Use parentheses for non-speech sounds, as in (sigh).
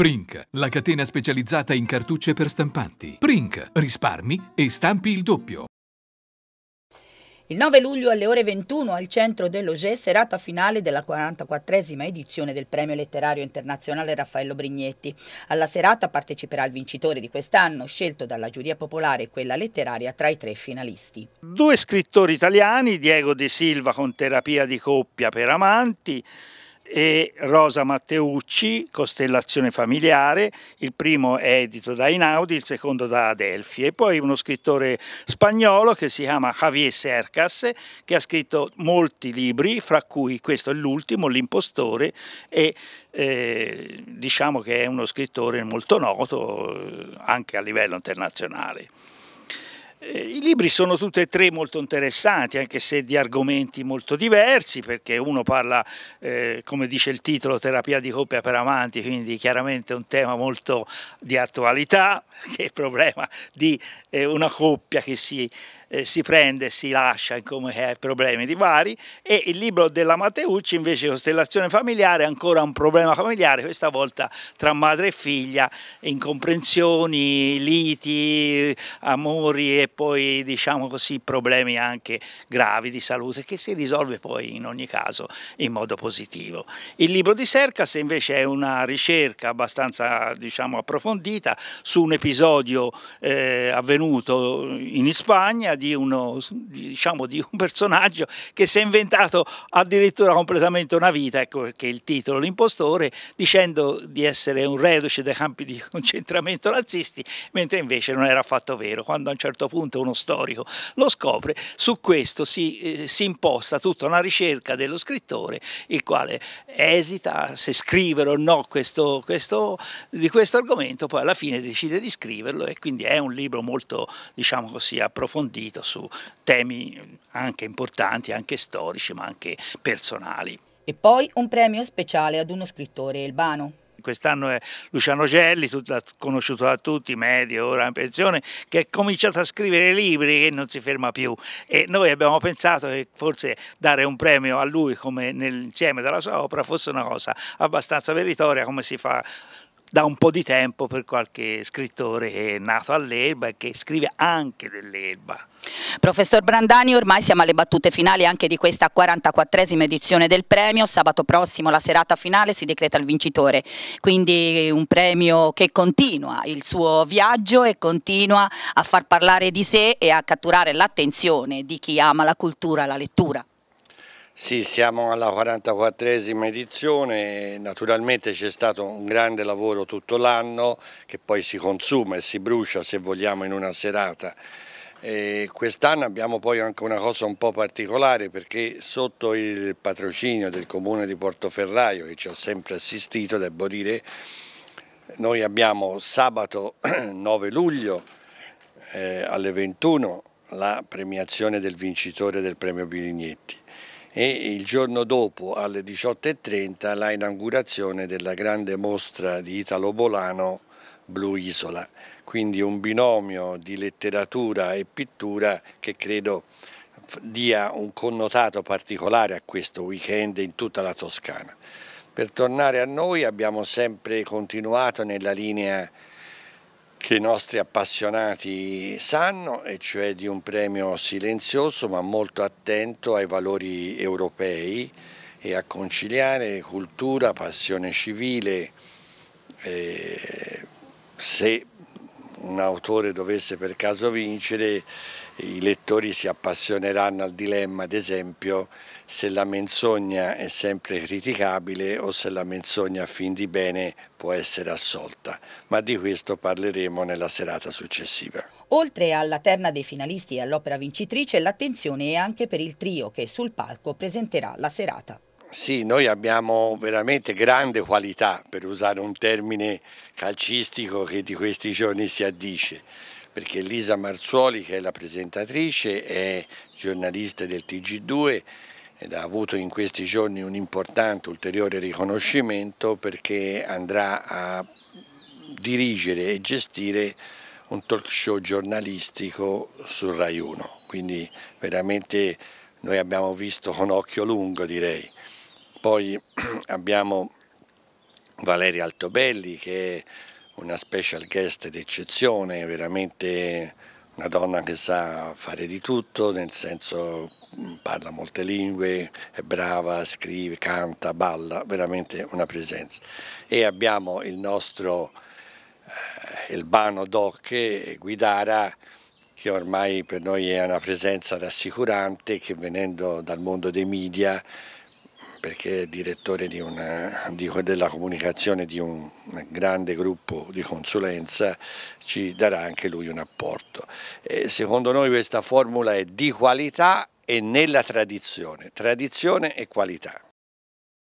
Prink, la catena specializzata in cartucce per stampanti. Prink, risparmi e stampi il doppio. Il 9 luglio alle ore 21 al centro dell'Oge, serata finale della 44esima edizione del Premio Letterario Internazionale Raffaello Brignetti. Alla serata parteciperà il vincitore di quest'anno, scelto dalla giuria popolare e quella letteraria tra i tre finalisti. Due scrittori italiani, Diego De Silva con terapia di coppia per amanti, e Rosa Matteucci, Costellazione familiare, il primo è edito da Inaudi, il secondo da Adelphi e poi uno scrittore spagnolo che si chiama Javier Cercas che ha scritto molti libri, fra cui questo è l'ultimo, L'impostore e eh, diciamo che è uno scrittore molto noto eh, anche a livello internazionale. Eh, I libri sono tutti e tre molto interessanti, anche se di argomenti molto diversi, perché uno parla, eh, come dice il titolo, terapia di coppia per amanti, quindi chiaramente un tema molto di attualità, (laughs) che è il problema di eh, una coppia che si eh, si prende, e si lascia, come è, eh, problemi di vari, e il libro della Matteucci invece Costellazione familiare, ancora un problema familiare, questa volta tra madre e figlia, incomprensioni, liti, amori e poi diciamo così problemi anche gravi di salute che si risolve poi in ogni caso in modo positivo. Il libro di Sercas invece è una ricerca abbastanza diciamo approfondita su un episodio eh, avvenuto in Spagna di, uno, diciamo, di un (laughs) personaggio che si è inventato addirittura completamente una vita, ecco perché il titolo, l'impostore, dicendo di essere un reduce dai campi di (laughs) concentramento nazisti, mentre invece non era affatto vero. Quando a un certo punto uno storico lo scopre, su questo si, eh, si imposta tutta una ricerca dello scrittore, il quale esita se scrivere o no questo, questo, di questo argomento, poi alla fine decide di scriverlo e quindi è un libro molto, diciamo così, approfondito approfondito su temi eh, anche importanti, anche storici, ma anche personali. E poi un premio speciale ad uno scrittore elbano. Quest'anno è Luciano Gelli, conosciuto da tutti, medio, ora in pensione, che ha cominciato a scrivere libri e non si ferma più. E noi abbiamo pensato che forse dare un premio a lui come nell'insieme della sua opera fosse una cosa abbastanza meritoria, come si fa da un po' di tempo per qualche scrittore nato all'Elba e che scrive anche dell'Elba. Professor Brandani, ormai siamo alle battute finali anche di questa 44esima edizione del premio, sabato prossimo la serata finale si decreta il vincitore, quindi un premio che continua il suo viaggio e continua a far parlare di sé e a catturare l'attenzione di chi ama la cultura, la lettura. Sì, siamo alla 44esima edizione, naturalmente c'è stato un grande lavoro tutto l'anno che poi si consuma e si brucia se vogliamo in una serata. Quest'anno abbiamo poi anche una cosa un po' particolare perché sotto il patrocinio del comune di Portoferraio che ci ha sempre assistito, devo dire, noi abbiamo sabato 9 (clears throat) luglio eh, alle 21 la premiazione del vincitore del premio Birignetti e il giorno dopo alle 18.30 la inaugurazione della grande mostra di Italo Bolano Blu Isola. Quindi un binomio di letteratura e pittura che credo dia un connotato particolare a questo weekend in tutta la Toscana. Per tornare a noi abbiamo sempre continuato nella linea che i nostri appassionati sanno, e cioè di un premio silenzioso ma molto attento ai valori europei e a conciliare cultura, passione civile, eh, se un autore dovesse per caso vincere, i lettori si appassioneranno al dilemma, ad esempio, se la menzogna è sempre criticabile o se la menzogna a fin di bene può essere assolta, ma di questo parleremo nella serata successiva. Oltre alla terna dei finalisti e all'opera vincitrice, l'attenzione è anche per il trio che sul palco presenterà la serata. Sì, noi abbiamo veramente grande qualità, per usare un termine calcistico che di questi giorni si addice, perché Lisa Marzuoli, che è la presentatrice, è giornalista del TG2 ed ha avuto in questi giorni un importante ulteriore riconoscimento perché andrà a dirigere e gestire un talk show giornalistico su Rai 1, quindi veramente noi abbiamo visto con occhio lungo direi. Poi (clears throat) abbiamo Valeria Altobelli che è una special guest d'eccezione, veramente una donna che sa fare di tutto, nel senso mm, parla molte lingue, è brava, scrive, canta, balla, veramente una presenza. E abbiamo il nostro eh, Elbano Doc Guidara che ormai per noi è una presenza rassicurante che venendo dal mondo dei media perché è direttore di una, di, della comunicazione di un grande gruppo di consulenza, ci darà anche lui un apporto. E secondo noi questa formula è di qualità e nella tradizione, tradizione e qualità.